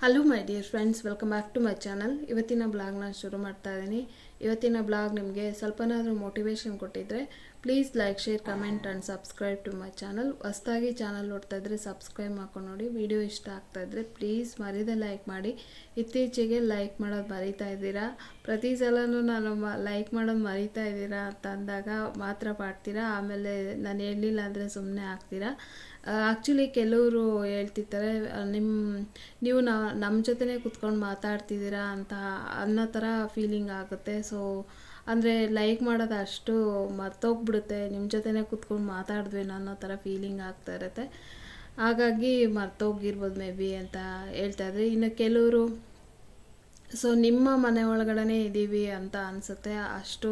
hello my dear friends welcome back to my channel ಇವತ್ತಿನ ಬ್ಲಾಗ್ನ ಶುರು ಮಾಡ್ತಾ ಇದ್ದೀನಿ ಇವತ್ತಿನ ಬ್ಲಾಗ್ ನಿಮಗೆ ಸ್ವಲ್ಪನಾದರೂ ಮೋಟಿವೇಶನ್ ಕೊಟ್ಟಿದ್ದರೆ please like share comment and subscribe to my channel ಹೊಸ್ದಾಗಿ ಚಾನಲ್ ನೋಡ್ತಾ ಇದ್ರೆ ಸಬ್ಸ್ಕ್ರೈಬ್ ಮಾಡ್ಕೊಂಡು ನೋಡಿ ವಿಡಿಯೋ ಇಷ್ಟ ಆಗ್ತಾ ಇದ್ದರೆ ಪ್ಲೀಸ್ ಮರೀದೆ ಲೈಕ್ ಮಾಡಿ ಇತ್ತೀಚೆಗೆ ಲೈಕ್ ಮಾಡೋದು ಮರಿತಾ ಇದ್ದೀರಾ ಪ್ರತಿ ಸಲನೂ ನಾನು ಲೈಕ್ ಮಾಡೋದು ಮರಿತಾ ಇದ್ದೀರಾ ಅಂತ ಅಂದಾಗ ಮಾತ್ರ ಪಾಡ್ತೀರಾ ಆಮೇಲೆ ನಾನು ಹೇಳಲಿಲ್ಲ ಅಂದರೆ ಸುಮ್ಮನೆ ಆಗ್ತೀರಾ ಆ್ಯಕ್ಚುಲಿ ಕೆಲವರು ಹೇಳ್ತಿರ್ತಾರೆ ನಿಮ್ಮ ನೀವು ನಮ್ಮ ಜೊತೆನೇ ಕುತ್ಕೊಂಡು ಮಾತಾಡ್ತಿದ್ದೀರಾ ಅಂತ ಅನ್ನೋ ಥರ ಫೀಲಿಂಗ್ ಆಗುತ್ತೆ ಸೊ ಅಂದರೆ ಲೈಕ್ ಮಾಡೋದು ಅಷ್ಟು ಮರ್ತೋಗ್ಬಿಡುತ್ತೆ ನಿಮ್ಮ ಜೊತೆನೇ ಕೂತ್ಕೊಂಡು ಮಾತಾಡಿದ್ವೇನೋ ಅನ್ನೋ ಥರ ಫೀಲಿಂಗ್ ಆಗ್ತಾ ಇರುತ್ತೆ ಹಾಗಾಗಿ ಮರ್ತೋಗಿರ್ಬೋದು ಮೇ ಬಿ ಅಂತ ಹೇಳ್ತಾಯಿದ್ರು ಇನ್ನು ಕೆಲವರು ಸೊ ನಿಮ್ಮ ಮನೆ ಒಳಗಡೆ ಇದ್ದೀವಿ ಅಂತ ಅನಿಸುತ್ತೆ ಅಷ್ಟು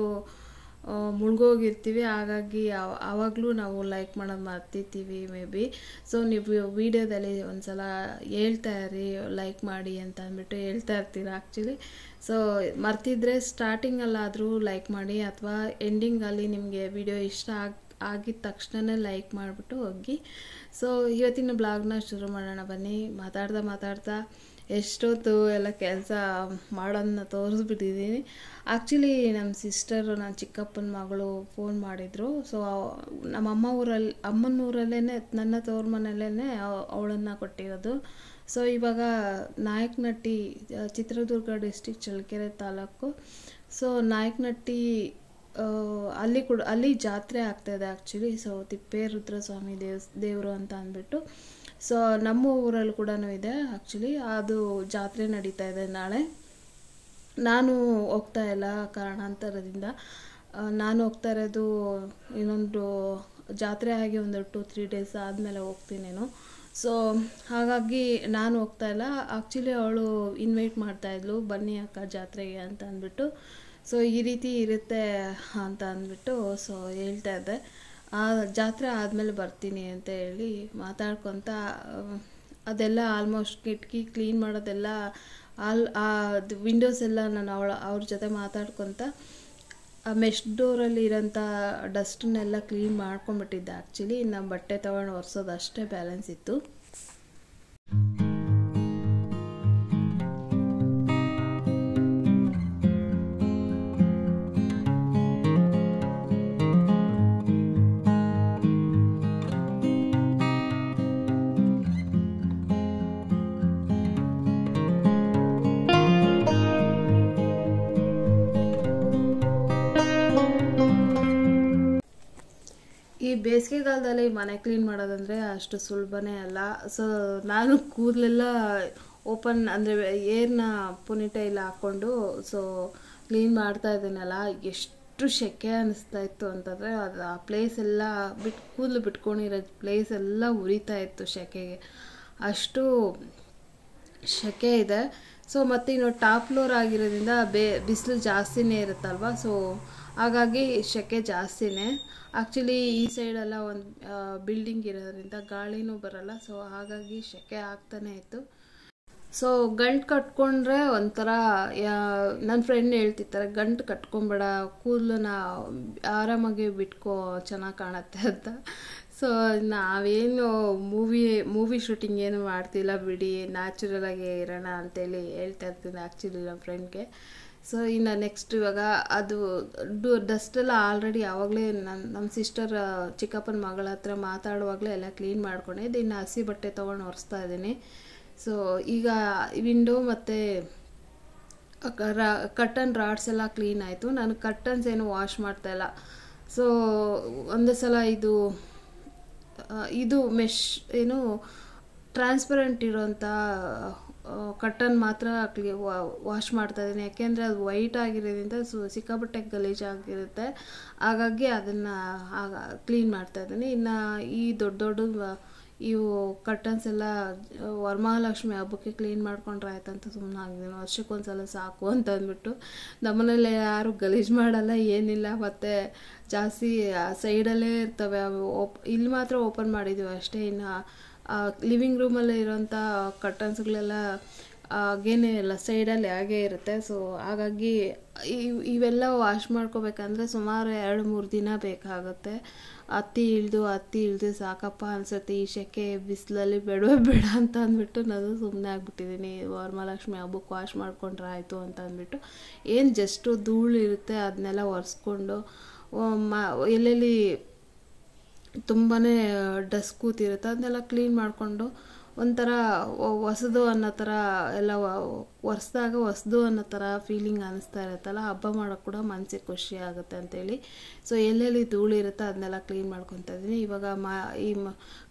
ಮುಳುಗೋಗಿರ್ತೀವಿ ಹಾಗಾಗಿ ಆವಾಗಲೂ ನಾವು ಲೈಕ್ ಮಾಡೋದು ಮರ್ತಿರ್ತೀವಿ ಮೇ ಬಿ ಸೊ ನೀವು ವಿಡಿಯೋದಲ್ಲಿ ಒಂದು ಸಲ ಹೇಳ್ತಾ ಇರಿ ಲೈಕ್ ಮಾಡಿ ಅಂತ ಅಂದ್ಬಿಟ್ಟು ಹೇಳ್ತಾ ಇರ್ತೀರ ಆ್ಯಕ್ಚುಲಿ ಸೊ ಮರ್ತಿದ್ರೆ ಸ್ಟಾರ್ಟಿಂಗಲ್ಲಾದರೂ ಲೈಕ್ ಮಾಡಿ ಅಥವಾ ಎಂಡಿಂಗಲ್ಲಿ ನಿಮಗೆ ವಿಡಿಯೋ ಇಷ್ಟ ಆಗಿ ಆಗಿದ ತಕ್ಷಣನೇ ಲೈಕ್ ಮಾಡಿಬಿಟ್ಟು ಹೋಗಿ ಸೊ ಇವತ್ತಿನ ಬ್ಲಾಗ್ನ ಶುರು ಮಾಡೋಣ ಬನ್ನಿ ಮಾತಾಡ್ತಾ ಮಾತಾಡ್ತಾ ಎಷ್ಟೊತ್ತು ಎಲ್ಲ ಕೆಲಸ ಮಾಡೋದನ್ನ ತೋರಿಸ್ಬಿಟ್ಟಿದ್ದೀನಿ ಆ್ಯಕ್ಚುಲಿ ನಮ್ಮ ಸಿಸ್ಟರು ನನ್ನ ಚಿಕ್ಕಪ್ಪನ ಮಗಳು ಫೋನ್ ಮಾಡಿದರು ಸೊ ನಮ್ಮ ಅಮ್ಮ ಊರಲ್ಲಿ ಅಮ್ಮನ ಊರಲ್ಲೇ ನನ್ನ ತವ್ರ ಮನೆಯಲ್ಲೇ ಅವಳನ್ನು ಕೊಟ್ಟಿರೋದು ಸೊ ಇವಾಗ ನಾಯಕನಟ್ಟಿ ಚಿತ್ರದುರ್ಗ ಡಿಸ್ಟಿಕ್ ಚಳ್ಳಕೆರೆ ತಾಲೂಕು ಸೊ ನಾಯಕನಟ್ಟಿ ಅಲ್ಲಿ ಕೂಡ ಅಲ್ಲಿ ಜಾತ್ರೆ ಆಗ್ತಾಯಿದೆ ಆ್ಯಕ್ಚುಲಿ ಸೊ ತಿಪ್ಪೇರುದ್ರ ಸ್ವಾಮಿ ದೇವ್ಸ್ ದೇವರು ಅಂತ ಅಂದ್ಬಿಟ್ಟು ಸೊ ನಮ್ಮ ಊರಲ್ಲಿ ಕೂಡ ಇದೆ ಆ್ಯಕ್ಚುಲಿ ಅದು ಜಾತ್ರೆ ನಡೀತಾ ಇದೆ ನಾಳೆ ನಾನು ಹೋಗ್ತಾ ಇಲ್ಲ ಕಾರಣಾಂತರದಿಂದ ನಾನು ಹೋಗ್ತಾ ಇರೋದು ಇನ್ನೊಂದು ಜಾತ್ರೆ ಆಗಿ ಒಂದು ಟು ತ್ರೀ ಡೇಸ್ ಆದಮೇಲೆ ಹೋಗ್ತೀನೇನು ಸೊ ಹಾಗಾಗಿ ನಾನು ಹೋಗ್ತಾ ಇಲ್ಲ ಆ್ಯಕ್ಚುಲಿ ಅವಳು ಇನ್ವೈಟ್ ಮಾಡ್ತಾಯಿದ್ಲು ಬನ್ನಿ ಅಕ್ಕ ಜಾತ್ರೆಗೆ ಅಂತ ಅಂದ್ಬಿಟ್ಟು ಸೊ ಈ ರೀತಿ ಇರುತ್ತೆ ಅಂತ ಅಂದ್ಬಿಟ್ಟು ಸೊ ಹೇಳ್ತಾ ಇದ್ದೆ ಆ ಜಾತ್ರೆ ಆದಮೇಲೆ ಬರ್ತೀನಿ ಅಂತ ಹೇಳಿ ಮಾತಾಡ್ಕೊತ ಅದೆಲ್ಲ ಆಲ್ಮೋಸ್ಟ್ ಕಿಟಕಿ ಕ್ಲೀನ್ ಮಾಡೋದೆಲ್ಲ ಆಲ್ ಆ ವಿಂಡೋಸ್ ಎಲ್ಲ ನಾನು ಅವಳ ಅವ್ರ ಜೊತೆ ಮಾತಾಡ್ಕೊತ ಆ ಮೆಶ್ ಡೋರಲ್ಲಿ ಇರೋಂಥ ಡಸ್ಟನ್ನೆಲ್ಲ ಕ್ಲೀನ್ ಮಾಡ್ಕೊಂಬಿಟ್ಟಿದ್ದೆ ಆ್ಯಕ್ಚುಲಿ ನಮ್ಮ ಬಟ್ಟೆ ತೊಗೊಂಡು ಒರೆಸೋದು ಅಷ್ಟೇ ಬ್ಯಾಲೆನ್ಸ್ ಇತ್ತು ಬೇಸಿಗೆಗಾಲದಲ್ಲಿ ಮನೆ ಕ್ಲೀನ್ ಮಾಡೋದಂದರೆ ಅಷ್ಟು ಸುಲಭನೇ ಅಲ್ಲ ಸೊ ನಾನು ಕೂದಲೆಲ್ಲ ಓಪನ್ ಅಂದರೆ ಏರ್ನ ಪುನಿಟೈಲ್ ಹಾಕ್ಕೊಂಡು ಸೊ ಕ್ಲೀನ್ ಮಾಡ್ತಾ ಇದ್ದೀನಲ್ಲ ಎಷ್ಟು ಸೆಕೆ ಅನ್ನಿಸ್ತಾ ಇತ್ತು ಅಂತಂದರೆ ಅದು ಆ ಪ್ಲೇಸ್ ಎಲ್ಲ ಬಿಟ್ಟು ಕೂದಲು ಬಿಟ್ಕೊಂಡಿರೋ ಪ್ಲೇಸ್ ಎಲ್ಲ ಉರಿತಾ ಇತ್ತು ಸೆಕೆಗೆ ಅಷ್ಟು ಸೆಕೆ ಇದೆ ಸೊ ಮತ್ತು ಇನ್ನು ಟಾಪ್ ಫ್ಲೋರ್ ಆಗಿರೋದ್ರಿಂದ ಬೇ ಬಿಸಿಲು ಜಾಸ್ತಿನೇ ಇರುತ್ತಲ್ವ ಸೊ ಹಾಗಾಗಿ ಸೆಕೆ ಜಾಸ್ತಿನೇ ಆ್ಯಕ್ಚುಲಿ ಈ ಸೈಡೆಲ್ಲ ಒಂದು ಬಿಲ್ಡಿಂಗ್ ಇರೋದ್ರಿಂದ ಗಾಳಿನೂ ಬರಲ್ಲ ಸೊ ಹಾಗಾಗಿ ಶೆಕೆ ಆಗ್ತಾನೆ ಇತ್ತು ಸೊ ಗಂಟು ಕಟ್ಕೊಂಡ್ರೆ ಒಂಥರ ನನ್ನ ಫ್ರೆಂಡ್ ಹೇಳ್ತಿರ್ತಾರೆ ಗಂಟು ಕಟ್ಕೊಂಬೇಡ ಕೂದಲನ್ನ ಆರಾಮಾಗಿ ಬಿಟ್ಕೋ ಚೆನ್ನಾಗಿ ಕಾಣತ್ತೆ ಅಂತ ಸೊ ನಾವೇನು ಮೂವಿ ಮೂವಿ ಶೂಟಿಂಗ್ ಏನು ಮಾಡ್ತಿಲ್ಲ ಬಿಡಿ ನ್ಯಾಚುರಲಾಗಿ ಇರೋಣ ಅಂತೇಳಿ ಹೇಳ್ತಾ ಇರ್ತೀನಿ ಆ್ಯಕ್ಚುಲಿ ನಮ್ಮ ಫ್ರೆಂಡ್ಗೆ ಸೊ ಇನ್ನು ನೆಕ್ಸ್ಟ್ ಇವಾಗ ಅದು ಡು ಡಸ್ಟೆಲ್ಲ ಆಲ್ರೆಡಿ ಯಾವಾಗಲೇ ನನ್ನ ನಮ್ಮ ಸಿಸ್ಟರ್ ಚಿಕ್ಕಪ್ಪನ ಮಗಳ ಹತ್ರ ಮಾತಾಡುವಾಗಲೇ ಎಲ್ಲ ಕ್ಲೀನ್ ಮಾಡ್ಕೊಂಡೆ ಇದು ಇನ್ನು ಹಸಿ ಬಟ್ಟೆ ತೊಗೊಂಡು ಒರೆಸ್ತಾ ಇದ್ದೀನಿ ಸೊ ಈಗ ವಿಂಡೋ ಮತ್ತು ಕಟ್ಟನ್ ರಾಡ್ಸ್ ಎಲ್ಲ ಕ್ಲೀನ್ ಆಯಿತು ನಾನು ಕಟ್ಟನ್ಸ್ ಏನು ವಾಶ್ ಮಾಡ್ತಾಯಿಲ್ಲ ಸೊ ಒಂದೇ ಸಲ ಇದು ಇದು ಮೆಶ್ ಏನು ಟ್ರಾನ್ಸ್ಪರೆಂಟ್ ಇರೋಂಥ ಕಟ್ಟನ್ ಮಾತ್ರ ಕ್ಲೀ ವಾಶ್ ಮಾಡ್ತಾ ಇದ್ದೀನಿ ಯಾಕೆಂದರೆ ಅದು ವೈಟ್ ಆಗಿರೋದ್ರಿಂದ ಸು ಸಿಕ್ಕಾಪಟ್ಟೆ ಆಗಿರುತ್ತೆ ಹಾಗಾಗಿ ಅದನ್ನು ಕ್ಲೀನ್ ಮಾಡ್ತಾ ಇದ್ದೀನಿ ಇನ್ನು ಈ ದೊಡ್ಡ ದೊಡ್ಡ ಇವು ಕಟ್ಟನ್ಸ್ ಎಲ್ಲ ವರಮಹಾಲಕ್ಷ್ಮಿ ಹಬ್ಬಕ್ಕೆ ಕ್ಲೀನ್ ಮಾಡ್ಕೊಂಡ್ರೆ ಆಯ್ತಂತ ಸುಮ್ಮನೆ ಆಗಿದ್ದೀನಿ ವರ್ಷಕ್ಕೊಂದ್ಸಲ ಸಾಕು ಅಂತ ಅಂದ್ಬಿಟ್ಟು ನಮ್ಮನೇಲಿ ಯಾರು ಗಲೀಜು ಮಾಡಲ್ಲ ಏನಿಲ್ಲ ಮತ್ತು ಜಾಸ್ತಿ ಸೈಡಲ್ಲೇ ಇರ್ತವೆ ಅವು ಓಪ್ ಇಲ್ಲಿ ಮಾತ್ರ ಓಪನ್ ಮಾಡಿದ್ದೀವಿ ಅಷ್ಟೇ ಇನ್ನು ಲಿವಿಂಗ್ ರೂಮಲ್ಲಿ ಇರೋಂಥ ಕರ್ಟನ್ಸ್ಗಳೆಲ್ಲ ಹಾಗೇನೆ ಇಲ್ಲ ಸೈಡಲ್ಲಿ ಹಾಗೇ ಇರುತ್ತೆ ಸೊ ಹಾಗಾಗಿ ಇವು ಇವೆಲ್ಲ ವಾಶ್ ಮಾಡ್ಕೋಬೇಕಂದ್ರೆ ಸುಮಾರು ಎರಡು ಮೂರು ದಿನ ಬೇಕಾಗುತ್ತೆ ಹತ್ತಿ ಇಳಿದು ಹತ್ತಿ ಇಳಿದು ಸಾಕಪ್ಪ ಅನ್ಸುತ್ತೆ ಈ ಶೆಕೆ ಬಿಸಿಲಲ್ಲಿ ಬೇಡವೇ ಬೇಡ ಅಂತ ಅಂದ್ಬಿಟ್ಟು ನಾನು ಸುಮ್ಮನೆ ಆಗಿಬಿಟ್ಟಿದ್ದೀನಿ ವರಮಹಾಲಕ್ಷ್ಮಿ ಹಬ್ಬಕ್ಕೆ ವಾಶ್ ಮಾಡ್ಕೊಂಡ್ರೆ ಆಯಿತು ಅಂತ ಅಂದ್ಬಿಟ್ಟು ಏನು ಜಸ್ಟು ಧೂಳು ಇರುತ್ತೆ ಅದನ್ನೆಲ್ಲ ಒರೆಸ್ಕೊಂಡು ಮ ಎಲ್ಲೆಲ್ಲಿ ತುಂಬಾ ಡಸ್ಟ್ ಕೂತಿರುತ್ತೆ ಅದನ್ನೆಲ್ಲ ಕ್ಲೀನ್ ಮಾಡಿಕೊಂಡು ಒಂಥರ ಹೊಸದು ಅನ್ನೋ ಥರ ಎಲ್ಲ ಒರೆಸ್ದಾಗ ಹೊಸದು ಅನ್ನೋ ಥರ ಫೀಲಿಂಗ್ ಅನ್ನಿಸ್ತಾ ಇರುತ್ತಲ್ಲ ಹಬ್ಬ ಮಾಡೋಕ್ಕೆ ಕೂಡ ಮನಸ್ಸಿಗೆ ಖುಷಿ ಆಗುತ್ತೆ ಅಂತೇಳಿ ಸೊ ಎಲ್ಲೆಲ್ಲಿ ಧೂಳಿರುತ್ತೆ ಅದನ್ನೆಲ್ಲ ಕ್ಲೀನ್ ಮಾಡ್ಕೊತ ಇದ್ದೀನಿ ಇವಾಗ ಮಾ ಈ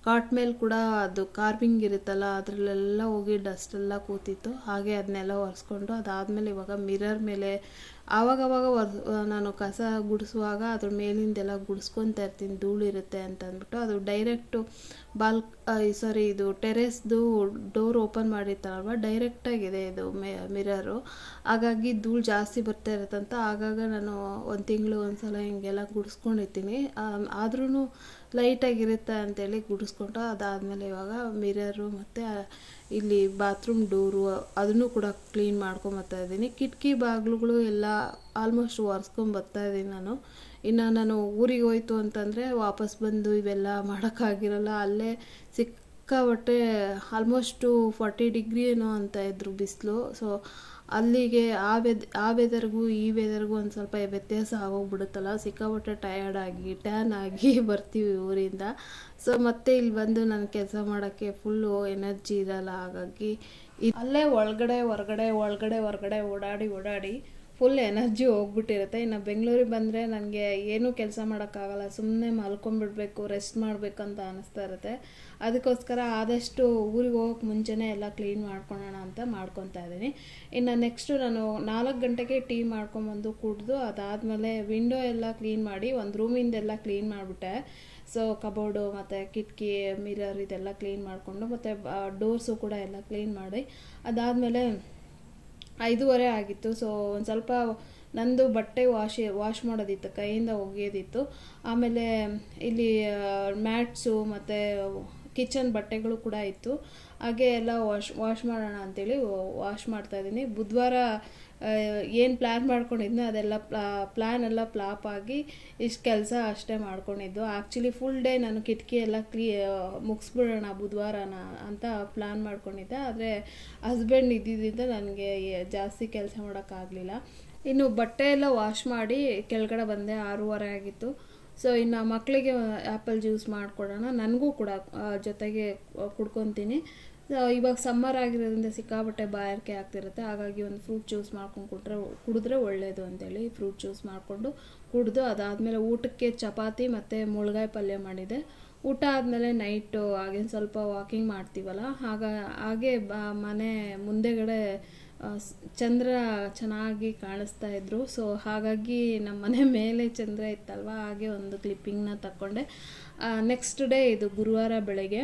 ಕಾಟ್ ಮೇಲೆ ಕೂಡ ಅದು ಕಾರ್ವಿಂಗ್ ಇರುತ್ತಲ್ಲ ಅದರಲ್ಲೆಲ್ಲ ಹೋಗಿ ಡಸ್ಟೆಲ್ಲ ಕೂತಿತ್ತು ಹಾಗೆ ಅದನ್ನೆಲ್ಲ ಒರೆಸ್ಕೊಂಡು ಅದಾದಮೇಲೆ ಇವಾಗ ಮಿರರ್ ಮೇಲೆ ಆವಾಗವಾಗ ನಾನು ಕಸ ಗುಡಿಸುವಾಗ ಅದ್ರ ಮೇಲಿಂದೆಲ್ಲ ಗುಡಿಸ್ಕೊತಾ ಇರ್ತೀನಿ ಧೂಳಿರುತ್ತೆ ಅಂತ ಅಂದ್ಬಿಟ್ಟು ಅದು ಡೈರೆಕ್ಟು ಬಾಲ್ ಸಾರಿ ಇದು ಟೆರೆಸ್ದು ಡೋರ್ ಓಪನ್ ಮಾಡಿರ್ತಾರಲ್ವ ಡೈರೆಕ್ಟಾಗಿದೆ ಇದು ಮೆ ಮಿರರು ಹಾಗಾಗಿ ಧೂಳು ಜಾಸ್ತಿ ಬರ್ತಾ ಇರುತ್ತಂತ ಆಗಾಗ ನಾನು ಒಂದು ತಿಂಗಳು ಒಂದು ಸಲ ಹಿಂಗೆಲ್ಲ ಗುಡಿಸ್ಕೊಂಡಿರ್ತೀನಿ ಆದ್ರೂ ಲೈಟಾಗಿರುತ್ತೆ ಅಂತೇಳಿ ಗುಡಿಸ್ಕೊಂಡು ಅದಾದಮೇಲೆ ಇವಾಗ ಮಿರರು ಮತ್ತು ಇಲ್ಲಿ ಬಾತ್ರೂಮ್ ಡೋರು ಅದನ್ನು ಕೂಡ ಕ್ಲೀನ್ ಮಾಡ್ಕೊಂಬರ್ತಾ ಇದ್ದೀನಿ ಕಿಟಕಿ ಬಾಗಿಲುಗಳು ಎಲ್ಲ ಆಲ್ಮೋಸ್ಟ್ ಒರೆಸ್ಕೊಂಬರ್ತಾ ಇದ್ದೀನಿ ನಾನು ಇನ್ನು ನಾನು ಊರಿಗೆ ಹೋಯ್ತು ಅಂತಂದರೆ ವಾಪಸ್ ಬಂದು ಇವೆಲ್ಲ ಮಾಡೋಕ್ಕಾಗಿರಲ್ಲ ಅಲ್ಲೇ ಸಿಕ್ಕ ಸಿಕ್ಕಾಪಟ್ಟೆ ಆಲ್ಮೋಸ್ಟು ಫಾರ್ಟಿ ಡಿಗ್ರಿ ಏನೋ ಅಂತ ಇದ್ರು ಬಿಸಿಲು ಸೊ ಅಲ್ಲಿಗೆ ಆ ವೆದ್ ಆ ವೆದರ್ಗೂ ಈ ವೆದರ್ಗೂ ಒಂದು ಸ್ವಲ್ಪ ವ್ಯತ್ಯಾಸ ಆಗೋಗ್ಬಿಡುತ್ತಲ್ಲ ಸಿಕ್ಕಾಪಟ್ಟೆ ಟಯರ್ಡ್ ಆಗಿ ಟ್ಯಾನ್ ಆಗಿ ಬರ್ತೀವಿ ಊರಿಂದ ಸೊ ಮತ್ತೆ ಇಲ್ಲಿ ಬಂದು ನಾನು ಕೆಲಸ ಮಾಡೋಕ್ಕೆ ಫುಲ್ಲು ಎನರ್ಜಿ ಇರಲ್ಲ ಹಾಗಾಗಿ ಅಲ್ಲೇ ಒಳಗಡೆ ಹೊರಗಡೆ ಒಳಗಡೆ ಹೊರಗಡೆ ಓಡಾಡಿ ಓಡಾಡಿ ಫುಲ್ ಎನರ್ಜಿ ಹೋಗ್ಬಿಟ್ಟಿರುತ್ತೆ ಇನ್ನು ಬೆಂಗಳೂರಿಗೆ ಬಂದರೆ ನನಗೆ ಏನೂ ಕೆಲಸ ಮಾಡೋಕ್ಕಾಗಲ್ಲ ಸುಮ್ಮನೆ ಮಲ್ಕೊಂಡ್ಬಿಡ್ಬೇಕು ರೆಸ್ಟ್ ಮಾಡಬೇಕಂತ ಅನ್ನಿಸ್ತಾ ಇರುತ್ತೆ ಅದಕ್ಕೋಸ್ಕರ ಆದಷ್ಟು ಊರಿಗೆ ಹೋಗೋಕೆ ಮುಂಚೆನೇ ಎಲ್ಲ ಕ್ಲೀನ್ ಮಾಡ್ಕೊಳ್ಳೋಣ ಅಂತ ಮಾಡ್ಕೊತಾ ಇದ್ದೀನಿ ಇನ್ನು ನೆಕ್ಸ್ಟು ನಾನು ನಾಲ್ಕು ಗಂಟೆಗೆ ಟೀ ಮಾಡ್ಕೊಂಬಂದು ಕುಡಿದು ಅದಾದಮೇಲೆ ವಿಂಡೋ ಎಲ್ಲ ಕ್ಲೀನ್ ಮಾಡಿ ಒಂದು ರೂಮಿಂದೆಲ್ಲ ಕ್ಲೀನ್ ಮಾಡಿಬಿಟ್ಟೆ ಸೊ ಕಬೋರ್ಡು ಮತ್ತು ಕಿಟಕಿ ಮಿರರ್ ಇದೆಲ್ಲ ಕ್ಲೀನ್ ಮಾಡಿಕೊಂಡು ಮತ್ತು ಡೋರ್ಸು ಕೂಡ ಎಲ್ಲ ಕ್ಲೀನ್ ಮಾಡಿ ಅದಾದಮೇಲೆ ಐದೂವರೆ ಆಗಿತ್ತು ಸೊ ಒಂದು ಸ್ವಲ್ಪ ನಂದು ಬಟ್ಟೆ ವಾಶ್ ವಾಶ್ ಮಾಡೋದಿತ್ತು ಕೈಯಿಂದ ಒಗೆಯೋದಿತ್ತು ಆಮೇಲೆ ಇಲ್ಲಿ ಮ್ಯಾಟ್ಸು ಮತ್ತು ಕಿಚನ್ ಬಟ್ಟೆಗಳು ಕೂಡ ಇತ್ತು ಹಾಗೆ ಎಲ್ಲ ವಾಶ್ ವಾಶ್ ಮಾಡೋಣ ಅಂತೇಳಿ ವಾಶ್ ಮಾಡ್ತಾ ಇದ್ದೀನಿ ಬುಧವಾರ ಏನು ಪ್ಲ್ಯಾನ್ ಮಾಡ್ಕೊಂಡಿದ್ನೋ ಅದೆಲ್ಲ ಪ್ಲ್ಯಾನ್ ಎಲ್ಲ ಪ್ಲಾಪ್ ಆಗಿ ಇಷ್ಟು ಕೆಲಸ ಅಷ್ಟೇ ಮಾಡ್ಕೊಂಡಿದ್ದು ಆ್ಯಕ್ಚುಲಿ ಫುಲ್ ಡೇ ನಾನು ಕಿಟಕಿ ಎಲ್ಲ ಕ್ಲೀ ಮುಗಿಸ್ಬಿಡೋಣ ಬುಧವಾರನ ಅಂತ ಪ್ಲ್ಯಾನ್ ಮಾಡ್ಕೊಂಡಿದ್ದೆ ಆದರೆ ಹಸ್ಬೆಂಡ್ ಇದ್ದಿದ್ದರಿಂದ ನನಗೆ ಜಾಸ್ತಿ ಕೆಲಸ ಮಾಡೋಕ್ಕಾಗಲಿಲ್ಲ ಇನ್ನು ಬಟ್ಟೆ ಎಲ್ಲ ವಾಶ್ ಮಾಡಿ ಕೆಳಗಡೆ ಬಂದೆ ಆರೂವರೆ ಆಗಿತ್ತು ಸೊ ಇನ್ನು ಮಕ್ಕಳಿಗೆ ಆ್ಯಪಲ್ ಜ್ಯೂಸ್ ಮಾಡಿಕೊಡೋಣ ನನಗೂ ಕೂಡ ಜೊತೆಗೆ ಕುಡ್ಕೊತೀನಿ ಇವಾಗ ಸಮ್ಮರ್ ಆಗಿರೋದ್ರಿಂದ ಸಿಕ್ಕಾಬಟ್ಟೆ ಬಾಯಾರಿಕೆ ಆಗ್ತಿರುತ್ತೆ ಹಾಗಾಗಿ ಒಂದು ಫ್ರೂಟ್ ಜ್ಯೂಸ್ ಮಾಡ್ಕೊಂಡು ಕುಟ್ರೆ ಕುಡಿದ್ರೆ ಒಳ್ಳೆಯದು ಅಂತೇಳಿ ಫ್ರೂಟ್ ಜ್ಯೂಸ್ ಮಾಡಿಕೊಂಡು ಕುಡಿದು ಅದಾದಮೇಲೆ ಊಟಕ್ಕೆ ಚಪಾತಿ ಮತ್ತು ಮುಳುಗಾಯಿ ಪಲ್ಯ ಮಾಡಿದೆ ಊಟ ಆದಮೇಲೆ ನೈಟು ಆಗಿನ ಸ್ವಲ್ಪ ವಾಕಿಂಗ್ ಮಾಡ್ತೀವಲ್ಲ ಹಾಗ ಹಾಗೆ ಬ ಮನೆ ಮುಂದೆಗಡೆ ಚಂದ್ರ ಚೆನ್ನಾಗಿ ಕಾಣಿಸ್ತಾ ಇದ್ರು ಸೊ ಹಾಗಾಗಿ ನಮ್ಮ ಮನೆ ಮೇಲೆ ಚಂದ್ರ ಇತ್ತಲ್ವ ಹಾಗೆ ಒಂದು ಕ್ಲಿಪ್ಪಿಂಗ್ನ ತಕ್ಕೊಂಡೆ ನೆಕ್ಸ್ಟ್ ಡೇ ಇದು ಗುರುವಾರ ಬೆಳಗ್ಗೆ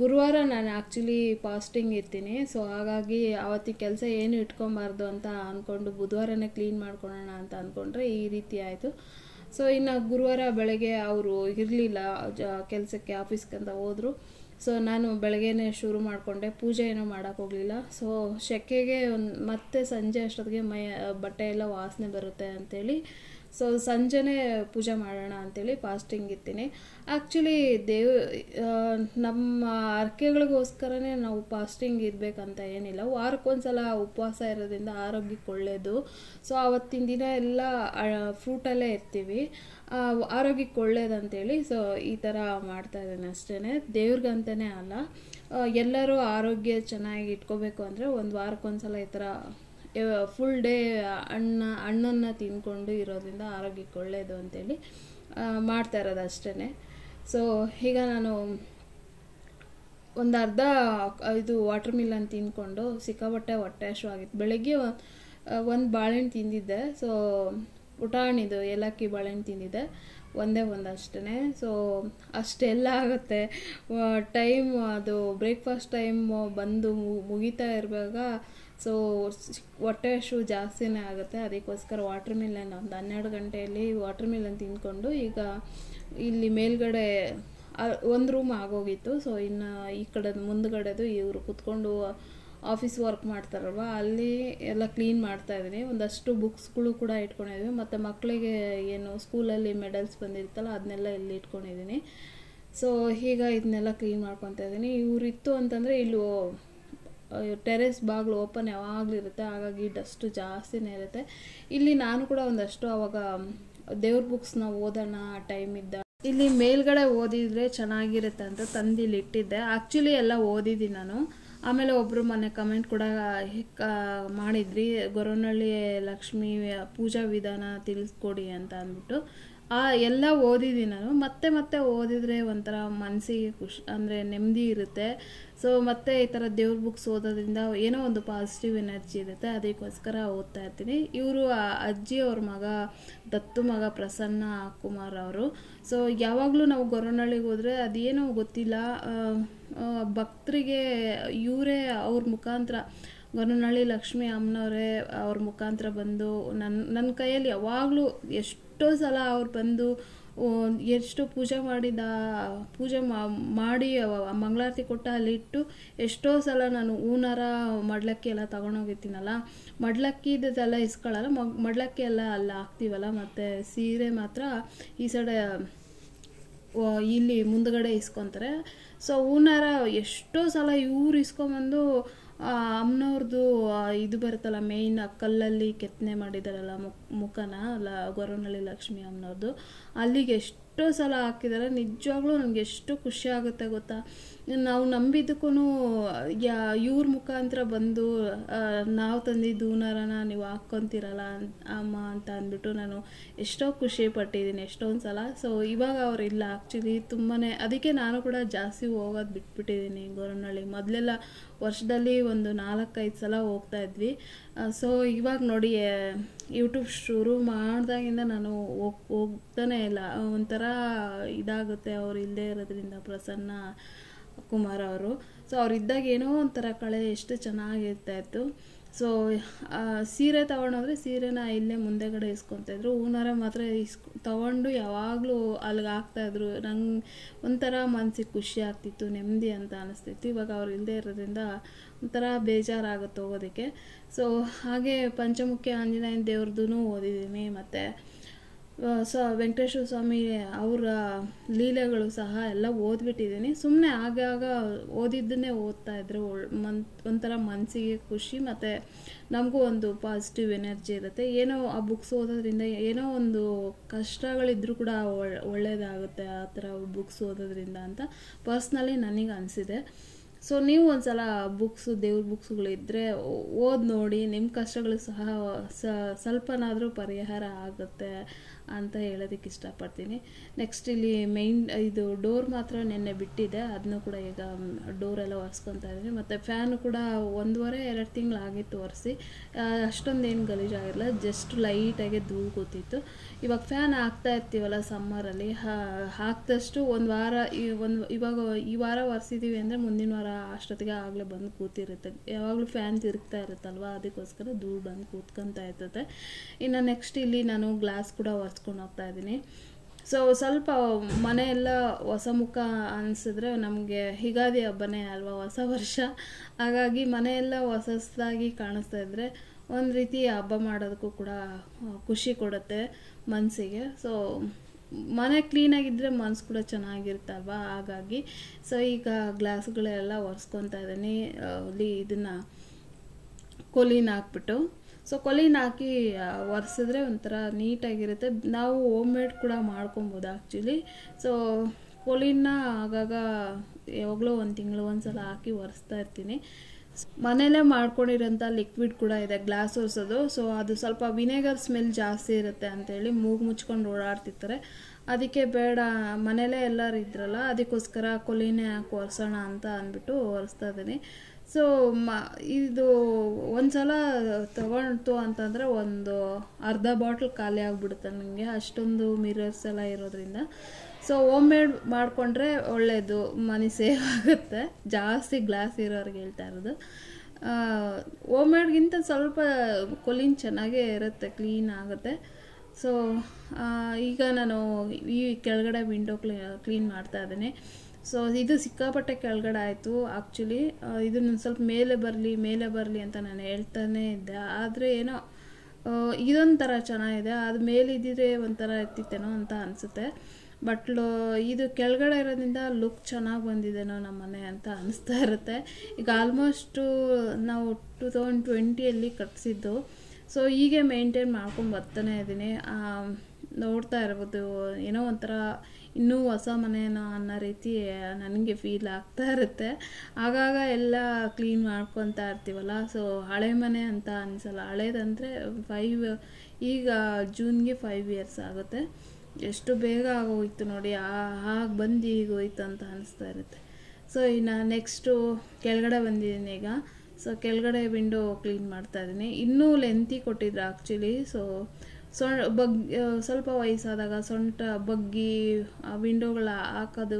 ಗುರುವಾರ ನಾನು ಆ್ಯಕ್ಚುಲಿ ಪಾಸ್ಟಿಂಗ್ ಇರ್ತೀನಿ ಸೊ ಹಾಗಾಗಿ ಆವತ್ತಿನ ಕೆಲಸ ಏನು ಇಟ್ಕೊಬಾರ್ದು ಅಂತ ಅಂದ್ಕೊಂಡು ಬುಧವಾರನೇ ಕ್ಲೀನ್ ಮಾಡ್ಕೊಳ್ಳೋಣ ಅಂತ ಅಂದ್ಕೊಂಡ್ರೆ ಈ ರೀತಿ ಆಯಿತು ಸೊ ಇನ್ನು ಗುರುವಾರ ಬೆಳಗ್ಗೆ ಅವರು ಇರಲಿಲ್ಲ ಕೆಲಸಕ್ಕೆ ಆಫೀಸ್ಗೆ ಅಂತ ಹೋದರು ಸೊ ನಾನು ಬೆಳಗ್ಗೆ ಶುರು ಮಾಡಿಕೊಂಡೆ ಪೂಜೆ ಏನೋ ಮಾಡೋಕ್ಕೋಗಲಿಲ್ಲ ಸೊ ಸೆಕೆಗೆ ಒಂದು ಮತ್ತೆ ಸಂಜೆ ಅಷ್ಟೊತ್ತಿಗೆ ಮೈ ಬಟ್ಟೆ ಎಲ್ಲ ವಾಸನೆ ಬರುತ್ತೆ ಅಂಥೇಳಿ ಸೊ ಸಂಜೆನೆ ಪೂಜೆ ಮಾಡೋಣ ಅಂಥೇಳಿ ಫಾಸ್ಟಿಂಗ್ ಇರ್ತೀನಿ ಆ್ಯಕ್ಚುಲಿ ದೇವ್ ನಮ್ಮ ಅರ್ಕೆಗಳಿಗೋಸ್ಕರನೇ ನಾವು ಫಾಸ್ಟಿಂಗ್ ಇರಬೇಕಂತ ಏನಿಲ್ಲ ವಾರಕ್ಕೊಂದ್ಸಲ ಉಪವಾಸ ಇರೋದ್ರಿಂದ ಆರೋಗ್ಯಕ್ಕೆ ಒಳ್ಳೆಯದು ಸೊ ಆವತ್ತಿನ ದಿನ ಎಲ್ಲ ಫ್ರೂಟಲ್ಲೇ ಇರ್ತೀವಿ ಆರೋಗ್ಯಕ್ಕೆ ಒಳ್ಳೇದಂತೇಳಿ ಸೊ ಈ ಥರ ಮಾಡ್ತಾ ಇದ್ದಾನೆ ಅಷ್ಟೇ ದೇವ್ರಿಗಂತಾನೆ ಅಲ್ಲ ಎಲ್ಲರೂ ಆರೋಗ್ಯ ಚೆನ್ನಾಗಿ ಇಟ್ಕೋಬೇಕು ಅಂದರೆ ಒಂದು ವಾರಕ್ಕೊಂದ್ಸಲ ಈ ಥರ ಫುಲ್ ಡೇ ಹಣ್ಣ ಹಣ್ಣನ್ನು ತಿಂದ್ಕೊಂಡು ಇರೋದ್ರಿಂದ ಆರೋಗ್ಯಕ್ಕೆ ಒಳ್ಳೆಯದು ಅಂತೇಳಿ ಮಾಡ್ತಾ ಇರೋದು ಅಷ್ಟೇ ಸೊ ಈಗ ನಾನು ಒಂದು ಅರ್ಧ ಇದು ವಾಟರ್ ಮಿಲನ್ ತಿಂದ್ಕೊಂಡು ಸಿಕ್ಕಾಪಟ್ಟೆ ಹೊಟ್ಟೆ ಆಗಿತ್ತು ಬೆಳಗ್ಗೆ ಒಂದು ಬಾಳೆಹಣ್ಣು ತಿಂದಿದ್ದೆ ಸೊ ಪುಟಾಣಿದು ಏಲಕ್ಕಿ ಬಾಳೆಹಣ್ಣು ತಿಂದಿದ್ದೆ ಒಂದೇ ಒಂದು ಅಷ್ಟೇ ಸೊ ಅಷ್ಟೆಲ್ಲ ಆಗುತ್ತೆ ಟೈಮ್ ಅದು ಬ್ರೇಕ್ಫಾಸ್ಟ್ ಟೈಮ್ ಬಂದು ಮುಗಿತಾ ಇರುವಾಗ ಸೊ ಹೊಟ್ಟೆ ಶೂ ಜಾಸ್ತಿನೇ ಆಗುತ್ತೆ ಅದಕ್ಕೋಸ್ಕರ ವಾಟರ್ ಮಿಲನ್ ಒಂದು ಹನ್ನೆರಡು ಗಂಟೆಯಲ್ಲಿ ವಾಟರ್ ಮಿಲನ್ ತಿಂದ್ಕೊಂಡು ಈಗ ಇಲ್ಲಿ ಮೇಲ್ಗಡೆ ಒಂದು ರೂಮ್ ಆಗೋಗಿತ್ತು ಸೊ ಇನ್ನು ಈ ಕಡೆದು ಮುಂದುಗಡೆದು ಇವರು ಕುತ್ಕೊಂಡು ಆಫೀಸ್ ವರ್ಕ್ ಮಾಡ್ತಾರಲ್ವ ಅಲ್ಲಿ ಎಲ್ಲ ಕ್ಲೀನ್ ಮಾಡ್ತಾ ಇದ್ದೀನಿ ಒಂದಷ್ಟು ಬುಕ್ಸ್ಗಳು ಕೂಡ ಇಟ್ಕೊಂಡಿದ್ದೀನಿ ಮತ್ತು ಮಕ್ಕಳಿಗೆ ಏನು ಸ್ಕೂಲಲ್ಲಿ ಮೆಡಲ್ಸ್ ಬಂದಿರ್ತಲ್ಲ ಅದನ್ನೆಲ್ಲ ಇಲ್ಲಿ ಇಟ್ಕೊಂಡಿದ್ದೀನಿ ಸೊ ಈಗ ಇದನ್ನೆಲ್ಲ ಕ್ಲೀನ್ ಮಾಡ್ಕೊತಾ ಇದ್ದೀನಿ ಇವರಿತ್ತು ಅಂತಂದರೆ ಇಲ್ಲಿ ಟೆರೆಸ್ ಬಾಗಿಲು ಓಪನ್ ಯಾವಾಗಲಿರುತ್ತೆ ಹಾಗಾಗಿ ಡಸ್ಟು ಜಾಸ್ತಿನೇ ಇರುತ್ತೆ ಇಲ್ಲಿ ನಾನು ಕೂಡ ಒಂದಷ್ಟು ಆವಾಗ ದೇವ್ರ ಬುಕ್ಸ್ನ ಓದೋಣ ಆ ಇದ್ದ ಇಲ್ಲಿ ಮೇಲ್ಗಡೆ ಓದಿದರೆ ಚೆನ್ನಾಗಿರುತ್ತೆ ಅಂತ ತಂದಿಲ್ಲಿ ಇಟ್ಟಿದ್ದೆ ಆ್ಯಕ್ಚುಲಿ ಎಲ್ಲ ಓದಿದ್ದೀನಿ ನಾನು ಆಮೇಲೆ ಒಬ್ಬರು ಮೊನ್ನೆ ಕಮೆಂಟ್ ಕೂಡ ಮಾಡಿದ್ರಿ ಗೊರವನಹಳ್ಳಿ ಲಕ್ಷ್ಮಿ ಪೂಜಾ ವಿಧಾನ ತಿಳಿಸ್ಕೊಡಿ ಅಂತ ಅಂದ್ಬಿಟ್ಟು ಆ ಎಲ್ಲ ಓದಿದ್ದೀನಿ ನಾನು ಮತ್ತೆ ಮತ್ತೆ ಓದಿದರೆ ಒಂಥರ ಮನಸ್ಸಿಗೆ ಖುಷ್ ಅಂದರೆ ನೆಮ್ಮದಿ ಇರುತ್ತೆ ಸೊ ಮತ್ತೆ ಈ ಥರ ದೇವ್ರ ಬುಕ್ಸ್ ಓದೋದ್ರಿಂದ ಏನೋ ಒಂದು ಪಾಸಿಟಿವ್ ಎನರ್ಜಿ ಇರುತ್ತೆ ಅದಕ್ಕೋಸ್ಕರ ಓದ್ತಾ ಇರ್ತೀನಿ ಇವರು ಅಜ್ಜಿ ಅವ್ರ ಮಗ ದತ್ತು ಮಗ ಪ್ರಸನ್ನ ಕುಮಾರ್ ಅವರು ಸೊ ಯಾವಾಗಲೂ ನಾವು ಗೊರವನಹಳ್ಳಿಗೆ ಹೋದರೆ ಅದೇನೋ ಗೊತ್ತಿಲ್ಲ ಭಕ್ತರಿಗೆ ಇವರೇ ಅವ್ರ ಮುಖಾಂತರ ಗೊರವನಹಳ್ಳಿ ಲಕ್ಷ್ಮೀ ಅಮ್ಮನವರೇ ಅವ್ರ ಮುಖಾಂತರ ಬಂದು ನನ್ನ ನನ್ನ ಕೈಯಲ್ಲಿ ಯಾವಾಗಲೂ ಎಷ್ಟು ಎಷ್ಟೋ ಸಲ ಅವ್ರು ಬಂದು ಎಷ್ಟು ಪೂಜೆ ಮಾಡಿದ ಪೂಜೆ ಮಾಡಿ ಮಂಗಳಾರತಿ ಕೊಟ್ಟ ಅಲ್ಲಿಟ್ಟು ಎಷ್ಟೋ ಸಲ ನಾನು ಹೂನಾರ ಮಡ್ಲಕ್ಕಿ ಎಲ್ಲ ತೊಗೊಂಡೋಗಿರ್ತೀನಲ್ಲ ಮಡ್ಲಕ್ಕಿದ್ದೆಲ್ಲ ಇಸ್ಕೊಳ್ಳಲ್ಲ ಮಗ್ ಮಡ್ಲಕ್ಕಿ ಎಲ್ಲ ಅಲ್ಲಿ ಹಾಕ್ತೀವಲ್ಲ ಮತ್ತು ಸೀರೆ ಮಾತ್ರ ಈ ಸಡೆ ಇಲ್ಲಿ ಮುಂದಗಡೆ ಇಸ್ಕೊತಾರೆ ಸೊ ಹೂನಾರ ಎಷ್ಟೋ ಸಲ ಇವ್ರು ಇಸ್ಕೊಂಬಂದು ಅಮ್ಮನವ್ರದ್ದು ಇದು ಬರುತ್ತಲ್ಲ ಮೇಯ್ನ್ ಕಲ್ಲಲ್ಲಿ ಕೆತ್ತನೆ ಮಾಡಿದಾರಲ್ಲ ಮುಖ ಮುಖನ ಲ ಗೊರವನಹಳ್ಳಿ ಲಕ್ಷ್ಮಿ ಅಮ್ಮನವ್ರದ್ದು ಅಲ್ಲಿಗೆ ಎಷ್ಟೋ ಸಲ ಹಾಕಿದ್ದಾರೆ ನಿಜವಾಗ್ಲೂ ನನಗೆ ಎಷ್ಟು ಖುಷಿ ಆಗುತ್ತೆ ಗೊತ್ತಾ ನಾವು ನಂಬಿದ್ದಕ್ಕೂ ಯಾ ಇವ್ರ ಮುಖಾಂತರ ಬಂದು ನಾವು ತಂದಿದ್ದು ನೀವು ಹಾಕ್ಕೊತೀರಲ್ಲ ಅಮ್ಮ ಅಂತ ಅಂದ್ಬಿಟ್ಟು ನಾನು ಎಷ್ಟೋ ಖುಷಿ ಪಟ್ಟಿದ್ದೀನಿ ಎಷ್ಟೊಂದು ಸಲ ಸೊ ಇವಾಗ ಅವರಿಲ್ಲ ಆ್ಯಕ್ಚುಲಿ ತುಂಬಾ ಅದಕ್ಕೆ ನಾನು ಕೂಡ ಜಾಸ್ತಿ ಹೋಗೋದು ಬಿಟ್ಬಿಟ್ಟಿದ್ದೀನಿ ಗೊರವನಹಳ್ಳಿ ಮೊದಲೆಲ್ಲ ವರ್ಷದಲ್ಲಿ ಒಂದು ನಾಲ್ಕೈದು ಸಲ ಹೋಗ್ತಾ ಇದ್ವಿ ಸೊ ಇವಾಗ ನೋಡಿ ಯೂಟ್ಯೂಬ್ ಶುರು ಮಾಡಿದಾಗಿಂದ ನಾನು ಹೋಗ್ ಹೋಗ್ತಾನೆ ಇಲ್ಲ ಒಂಥರ ಇದಾಗುತ್ತೆ ಅವ್ರು ಇಲ್ಲದೆ ಇರೋದ್ರಿಂದ ಪ್ರಸನ್ನ ಕುಮಾರ್ ಅವರು ಸೊ ಅವರಿದ್ದಾಗ ಏನೋ ಒಂಥರ ಕಳೆ ಎಷ್ಟು ಚೆನ್ನಾಗಿರ್ತಾಯಿತ್ತು ಸೊ ಸೀರೆ ತೊಗೊಂಡೋದ್ರೆ ಸೀರೆನ ಇಲ್ಲೇ ಮುಂದೆಗಡೆ ಇಸ್ಕೊತಾಯಿದ್ರು ಹೂನಾರ ಮಾತ್ರ ಇಸ್ಕೊ ತೊಗೊಂಡು ಯಾವಾಗಲೂ ಅಲ್ಲಿಗೆ ಹಾಕ್ತಾಯಿದ್ರು ನಂಗೆ ಒಂಥರ ಮನಸ್ಸಿಗೆ ಖುಷಿ ಆಗ್ತಿತ್ತು ನೆಮ್ಮದಿ ಅಂತ ಅನ್ನಿಸ್ತಿತ್ತು ಇವಾಗ ಅವ್ರು ಇಲ್ಲದೆ ಇರೋದ್ರಿಂದ ಒಂಥರ ಬೇಜಾರಾಗುತ್ತೆ ಹೋಗೋದಕ್ಕೆ ಸೊ ಹಾಗೆ ಪಂಚಮುಖ್ಯ ಆಂಜನೇಯನ ದೇವ್ರದ್ದು ಓದಿದ್ದೀನಿ ಮತ್ತು ಸ ವೆಂಕಟೇಶ್ವರ ಸ್ವಾಮಿ ಅವರ ಲೀಲೆಗಳು ಸಹ ಎಲ್ಲ ಓದ್ಬಿಟ್ಟಿದ್ದೀನಿ ಸುಮ್ಮನೆ ಆಗಾಗ ಓದಿದ್ದನ್ನೇ ಓದ್ತಾ ಇದ್ದರೆ ಮನ್ ಒಂಥರ ಮನಸ್ಸಿಗೆ ಖುಷಿ ಮತ್ತು ನಮಗೂ ಒಂದು ಪಾಸಿಟಿವ್ ಎನರ್ಜಿ ಇರುತ್ತೆ ಏನೋ ಆ ಬುಕ್ಸ್ ಓದೋದ್ರಿಂದ ಏನೋ ಒಂದು ಕಷ್ಟಗಳಿದ್ರೂ ಕೂಡ ಒಳ್ಳೆಯದಾಗುತ್ತೆ ಆ ಥರ ಬುಕ್ಸ್ ಓದೋದ್ರಿಂದ ಅಂತ ಪರ್ಸ್ನಲಿ ನನಗೆ ಅನಿಸಿದೆ ಸೊ ನೀವು ಒಂದ್ಸಲ ಸಲ ಬುಕ್ಸು ದೇವ್ರ ಬುಕ್ಸುಗಳಿದ್ರೆ ಓದಿ ನೋಡಿ ನಿಮ್ಮ ಕಷ್ಟಗಳು ಸಹ ಸ್ವಲ್ಪನಾದರೂ ಪರಿಹಾರ ಆಗುತ್ತೆ ಅಂತ ಹೇಳೋದಕ್ಕೆ ಇಷ್ಟಪಡ್ತೀನಿ ನೆಕ್ಸ್ಟ್ ಇಲ್ಲಿ ಮೈನ್ ಇದು ಡೋರ್ ಮಾತ್ರ ನೆನ್ನೆ ಬಿಟ್ಟಿದೆ ಅದನ್ನು ಕೂಡ ಈಗ ಡೋರೆಲ್ಲ ಒರೆಸ್ಕೊತಾ ಇದ್ದೀನಿ ಮತ್ತು ಫ್ಯಾನು ಕೂಡ ಒಂದೂವರೆ ಎರಡು ಒರೆಸಿ ಅಷ್ಟೊಂದು ಏನು ಗಲೀಜು ಗಲೀಜಾಗಿರಲ್ಲ ಜಸ್ಟ್ ಲೈಟಾಗಿ ಧೂಳು ಕೂತಿತ್ತು ಇವಾಗ ಫ್ಯಾನ್ ಹಾಕ್ತಾ ಇರ್ತೀವಲ್ಲ ಸಮ್ಮರಲ್ಲಿ ಹಾಕ್ದಷ್ಟು ಒಂದು ವಾರ ಈ ಒಂದು ಇವಾಗ ಈ ವಾರ ಒರೆಸಿದ್ದೀವಿ ಅಂದರೆ ಮುಂದಿನ ವಾರ ಅಷ್ಟೊತ್ತಿಗೆ ಆಗಲೇ ಬಂದು ಕೂತಿರುತ್ತೆ ಯಾವಾಗಲೂ ಫ್ಯಾನ್ ತಿರುಗ್ತಾ ಇರುತ್ತಲ್ವ ಅದಕ್ಕೋಸ್ಕರ ಧೂಳು ಬಂದು ಕೂತ್ಕೊತಾ ಇರ್ತದೆ ಇನ್ನು ನೆಕ್ಸ್ಟ್ ಇಲ್ಲಿ ನಾನು ಗ್ಲಾಸ್ ಕೂಡ ಒರೆಸ್ ಹಚ್ಕೊಂಡು ಹೋಗ್ತಾ ಇದ್ದೀನಿ ಸೊ ಸ್ವಲ್ಪ ಮನೆ ಹೊಸ ಮುಖ ಅನಿಸಿದ್ರೆ ನಮಗೆ ಯುಗಾದಿ ಹಬ್ಬನೇ ಅಲ್ವಾ ಹೊಸ ವರ್ಷ ಹಾಗಾಗಿ ಮನೆಯೆಲ್ಲ ಹೊಸದಾಗಿ ಕಾಣಿಸ್ತಾ ಇದ್ರೆ ಒಂದು ರೀತಿ ಹಬ್ಬ ಮಾಡೋದಕ್ಕೂ ಕೂಡ ಖುಷಿ ಕೊಡುತ್ತೆ ಮನಸ್ಸಿಗೆ ಸೊ ಮನೆ ಕ್ಲೀನಾಗಿದ್ದರೆ ಮನಸ್ಸು ಕೂಡ ಚೆನ್ನಾಗಿರ್ತಲ್ವಾ ಹಾಗಾಗಿ ಸೊ ಈಗ ಗ್ಲಾಸ್ಗಳೆಲ್ಲ ಒರೆಸ್ಕೊತಾ ಇದ್ದೀನಿ ಇಲ್ಲಿ ಇದನ್ನು ಕೊಲಿನ ಹಾಕ್ಬಿಟ್ಟು ಸೊ ಕೊಲೀನ್ ಹಾಕಿ ಒರೆಸಿದ್ರೆ ಒಂಥರ ನೀಟಾಗಿರುತ್ತೆ ನಾವು ಹೋಮ್ ಮೇಡ್ ಕೂಡ ಮಾಡ್ಕೊಬೋದು ಆ್ಯಕ್ಚುಲಿ ಸೊ ಕೊಲೀನ ಆಗಾಗ ಯಾವಾಗಲೂ ಒಂದು ತಿಂಗಳು ಒಂದು ಸಲ ಹಾಕಿ ಒರೆಸ್ತಾ ಇರ್ತೀನಿ ಮನೇಲೇ ಮಾಡ್ಕೊಂಡಿರೋಂಥ ಲಿಕ್ವಿಡ್ ಕೂಡ ಇದೆ ಗ್ಲಾಸ್ ಒರೆಸೋದು ಸೊ ಅದು ಸ್ವಲ್ಪ ವಿನೆಗರ್ ಸ್ಮೆಲ್ ಜಾಸ್ತಿ ಇರುತ್ತೆ ಅಂತೇಳಿ ಮೂಗು ಮುಚ್ಕೊಂಡು ಓಡಾಡ್ತಿರ್ತಾರೆ ಅದಕ್ಕೆ ಬೇಡ ಮನೇಲೇ ಎಲ್ಲರೂ ಇದ್ರಲ್ಲ ಅದಕ್ಕೋಸ್ಕರ ಕೊಲೀನೇ ಹಾಕಿ ಒರೆಸೋಣ ಅಂತ ಅಂದ್ಬಿಟ್ಟು ಒರೆಸ್ತಾ ಇದ್ದೀನಿ ಸೊ ಮ ಇದು ಒಂದು ಸಲ ತಗೊಂಡ್ತು ಅಂತಂದರೆ ಒಂದು ಅರ್ಧ ಬಾಟ್ಲ್ ಖಾಲಿ ಆಗಿಬಿಡುತ್ತೆ ನನಗೆ ಅಷ್ಟೊಂದು ಮಿರರ್ಸ್ ಎಲ್ಲ ಇರೋದ್ರಿಂದ ಸೊ ಓಮ್ ಮೇಡ್ ಮಾಡಿಕೊಂಡ್ರೆ ಒಳ್ಳೆಯದು ಮನಿ ಸೇವ್ ಆಗುತ್ತೆ ಜಾಸ್ತಿ ಗ್ಲಾಸ್ ಇರೋರಿಗೆ ಹೇಳ್ತಾ ಇರೋದು ಓಮ್ ಮೇಡ್ಗಿಂತ ಸ್ವಲ್ಪ ಕೊಲಿನ್ ಚೆನ್ನಾಗೇ ಇರುತ್ತೆ ಕ್ಲೀನ್ ಆಗುತ್ತೆ ಸೊ ಈಗ ನಾನು ಈ ಕೆಳಗಡೆ ವಿಂಡೋ ಕ್ಲೀ ಕ್ಲೀನ್ ಮಾಡ್ತಾ ಇದ್ದೇನೆ ಸೊ ಇದು ಸಿಕ್ಕಾಪಟ್ಟೆ ಕೆಳಗಡೆ ಆಯಿತು ಆ್ಯಕ್ಚುಲಿ ಇದನ್ನೊಂದು ಸ್ವಲ್ಪ ಮೇಲೆ ಬರಲಿ ಮೇಲೆ ಬರಲಿ ಅಂತ ನಾನು ಹೇಳ್ತಾನೇ ಇದ್ದೆ ಆದರೆ ಏನೋ ಇದೊಂಥರ ಚೆನ್ನಾಗಿದೆ ಅದು ಮೇಲೆ ಇದ್ದಿದ್ರೆ ಒಂಥರ ಇರ್ತಿತ್ತೇನೋ ಅಂತ ಅನಿಸುತ್ತೆ ಬಟ್ ಇದು ಕೆಳಗಡೆ ಇರೋದ್ರಿಂದ ಲುಕ್ ಚೆನ್ನಾಗಿ ಬಂದಿದೆನೋ ನಮ್ಮ ಮನೆ ಅಂತ ಅನಿಸ್ತಾ ಇರುತ್ತೆ ಈಗ ಆಲ್ಮೋಸ್ಟು ನಾವು ಟು ತೌಸಂಡ್ ಟ್ವೆಂಟಿಯಲ್ಲಿ ಕಟ್ಸಿದ್ದು ಸೊ ಹೀಗೆ ಮೇಂಟೈನ್ ಮಾಡ್ಕೊಂಡು ಬರ್ತಾನೆ ಇದ್ದೀನಿ ನೋಡ್ತಾ ಇರ್ಬೋದು ಏನೋ ಒಂಥರ ಇನ್ನೂ ಹೊಸ ಮನೇನೋ ಅನ್ನೋ ರೀತಿ ನನಗೆ ಫೀಲ್ ಆಗ್ತಾ ಇರುತ್ತೆ ಆಗಾಗ ಎಲ್ಲ ಕ್ಲೀನ್ ಮಾಡ್ಕೊತಾ ಇರ್ತೀವಲ್ಲ ಸೊ ಹಳೆ ಮನೆ ಅಂತ ಅನಿಸಲ್ಲ ಹಳೇದಂದರೆ ಫೈವ್ ಈಗ ಜೂನ್ಗೆ ಫೈವ್ ಇಯರ್ಸ್ ಆಗುತ್ತೆ ಎಷ್ಟು ಬೇಗ ಆಗೋಯ್ತು ನೋಡಿ ಹಾಗೆ ಬಂದು ಈಗ ಹೋಯ್ತು ಅಂತ ಅನಿಸ್ತಾ ಇರುತ್ತೆ ಸೊ ಇನ್ನು ನೆಕ್ಸ್ಟು ಕೆಳಗಡೆ ಬಂದಿದ್ದೀನಿ ಈಗ ಸೊ ಕೆಳಗಡೆ ವಿಂಡೋ ಕ್ಲೀನ್ ಮಾಡ್ತಾ ಇದ್ದೀನಿ ಇನ್ನೂ ಲೆಂತಿ ಕೊಟ್ಟಿದ್ರು ಆ್ಯಕ್ಚುಲಿ ಸೊ ಸೊ ಬಗ್ ಸ್ವಲ್ಪ ವಯಸ್ಸಾದಾಗ ಸೊಂಟ ಬಗ್ಗಿ ಆ ವಿಂಡೋಗಳ ಹಾಕೋದು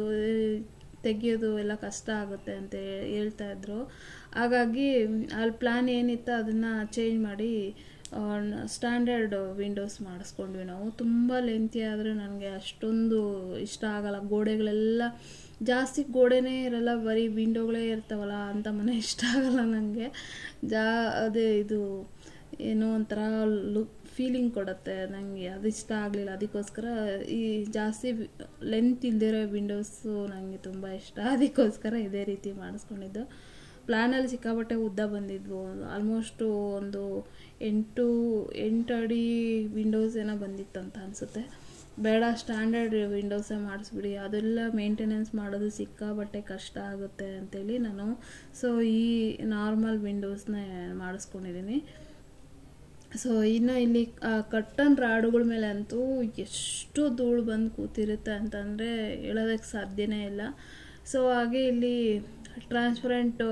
ತೆಗೆಯೋದು ಎಲ್ಲ ಕಷ್ಟ ಆಗುತ್ತೆ ಅಂತ ಹೇಳ್ತಾಯಿದ್ರು ಹಾಗಾಗಿ ಅಲ್ಲಿ ಪ್ಲ್ಯಾನ್ ಏನಿತ್ತು ಅದನ್ನು ಚೇಂಜ್ ಮಾಡಿ ಸ್ಟ್ಯಾಂಡರ್ಡ್ ವಿಂಡೋಸ್ ಮಾಡಿಸ್ಕೊಂಡ್ವಿ ನಾವು ತುಂಬ ಲೆಂತಿ ಆದರೆ ನನಗೆ ಅಷ್ಟೊಂದು ಇಷ್ಟ ಆಗಲ್ಲ ಗೋಡೆಗಳೆಲ್ಲ ಜಾಸ್ತಿ ಗೋಡೆನೇ ಇರಲ್ಲ ಬರೀ ವಿಂಡೋಗಳೇ ಇರ್ತಾವಲ್ಲ ಅಂತ ಮನೆ ಇಷ್ಟ ಆಗಲ್ಲ ನನಗೆ ಜಾ ಅದೇ ಇದು ಏನೋ ಒಂಥರ ಲುಕ್ ಫೀಲಿಂಗ್ ಕೊಡುತ್ತೆ ನನಗೆ ಅದು ಇಷ್ಟ ಆಗಲಿಲ್ಲ ಅದಕ್ಕೋಸ್ಕರ ಈ ಜಾಸ್ತಿ ಲೆಂತ್ ಇಲ್ದಿರೋ ವಿಂಡೋಸು ನನಗೆ ತುಂಬ ಇಷ್ಟ ಅದಕ್ಕೋಸ್ಕರ ಇದೇ ರೀತಿ ಮಾಡಿಸ್ಕೊಂಡಿದ್ದು ಪ್ಲ್ಯಾನಲ್ಲಿ ಸಿಕ್ಕಾಪಟ್ಟೆ ಉದ್ದ ಬಂದಿದ್ವು ಆಲ್ಮೋಸ್ಟು ಒಂದು ಎಂಟು ಎಂಟು ಅಡಿ ವಿಂಡೋಸ್ ಏನೋ ಬಂದಿತ್ತು ಅಂತ ಅನಿಸುತ್ತೆ ಬೇಡ ಸ್ಟ್ಯಾಂಡರ್ಡ್ ವಿಂಡೋಸೇ ಮಾಡಿಸ್ಬಿಡಿ ಅದೆಲ್ಲ ಮೇಂಟೆನೆನ್ಸ್ ಮಾಡೋದು ಸಿಕ್ಕಾಬಟ್ಟೆ ಕಷ್ಟ ಆಗುತ್ತೆ ಅಂತೇಳಿ ನಾನು ಸೊ ಈ ನಾರ್ಮಲ್ ವಿಂಡೋಸ್ನೇ ಮಾಡಿಸ್ಕೊಂಡಿದ್ದೀನಿ ಸೊ ಇನ್ನು ಇಲ್ಲಿ ಕಟ್ಟನ್ ರಾಡುಗಳ ಮೇಲೆ ಅಂತೂ ಎಷ್ಟು ಧೂಳು ಬಂದು ಕೂತಿರುತ್ತೆ ಅಂತಂದರೆ ಹೇಳೋದಕ್ಕೆ ಸಾಧ್ಯನೇ ಇಲ್ಲ ಸೊ ಹಾಗೆ ಇಲ್ಲಿ ಟ್ರಾನ್ಸ್ಪರೆಂಟ್